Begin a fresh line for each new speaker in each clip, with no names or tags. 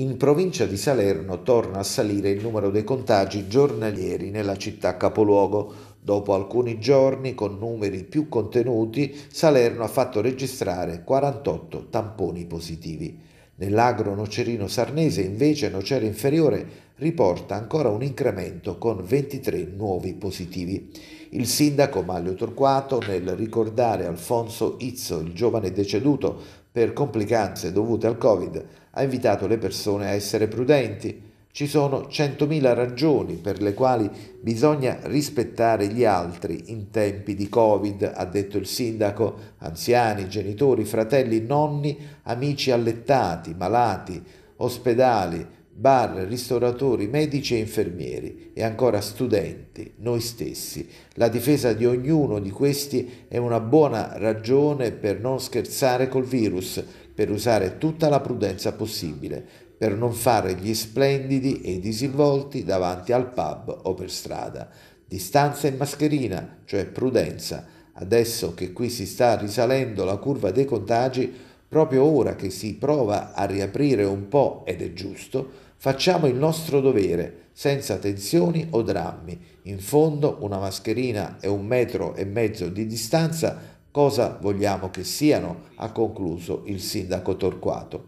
In provincia di Salerno torna a salire il numero dei contagi giornalieri nella città capoluogo, Dopo alcuni giorni, con numeri più contenuti, Salerno ha fatto registrare 48 tamponi positivi. Nell'agro nocerino sarnese invece Nocera Inferiore riporta ancora un incremento con 23 nuovi positivi. Il sindaco Maglio Torquato nel ricordare Alfonso Izzo, il giovane deceduto per complicanze dovute al Covid, ha invitato le persone a essere prudenti, ci sono centomila ragioni per le quali bisogna rispettare gli altri in tempi di Covid, ha detto il sindaco, anziani, genitori, fratelli, nonni, amici allettati, malati, ospedali, bar, ristoratori, medici e infermieri e ancora studenti, noi stessi. La difesa di ognuno di questi è una buona ragione per non scherzare col virus, per usare tutta la prudenza possibile per non fare gli splendidi e i disinvolti davanti al pub o per strada. Distanza e mascherina, cioè prudenza. Adesso che qui si sta risalendo la curva dei contagi, proprio ora che si prova a riaprire un po' ed è giusto, facciamo il nostro dovere, senza tensioni o drammi. In fondo una mascherina e un metro e mezzo di distanza cosa vogliamo che siano, ha concluso il sindaco Torquato.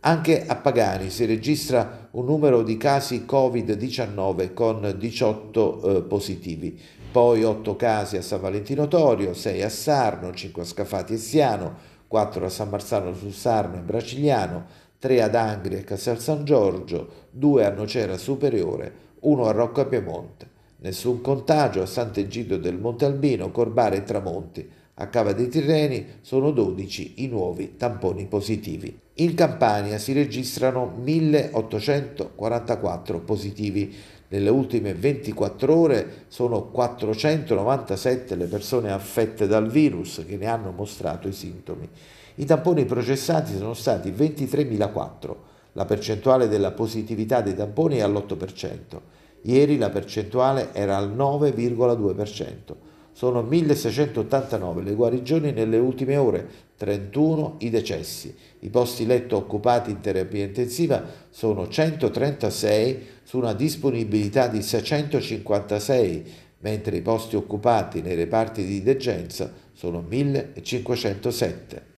Anche a Pagani si registra un numero di casi Covid-19 con 18 eh, positivi, poi 8 casi a San Valentino Torio, 6 a Sarno, 5 a Scafati e Siano, 4 a San Marzano sul Sarno e Bracigliano, 3 ad Angri e Castel San Giorgio, 2 a Nocera Superiore, 1 a Rocca Piemonte. Nessun contagio a Sant'Egidio del Monte Albino, Corbare e Tramonti, a Cava dei Tirreni sono 12 i nuovi tamponi positivi. In Campania si registrano 1844 positivi. Nelle ultime 24 ore sono 497 le persone affette dal virus che ne hanno mostrato i sintomi. I tamponi processati sono stati 23.004. La percentuale della positività dei tamponi è all'8%. Ieri la percentuale era al 9,2%. Sono 1689 le guarigioni nelle ultime ore, 31 i decessi. I posti letto occupati in terapia intensiva sono 136 su una disponibilità di 656, mentre i posti occupati nei reparti di degenza sono 1507.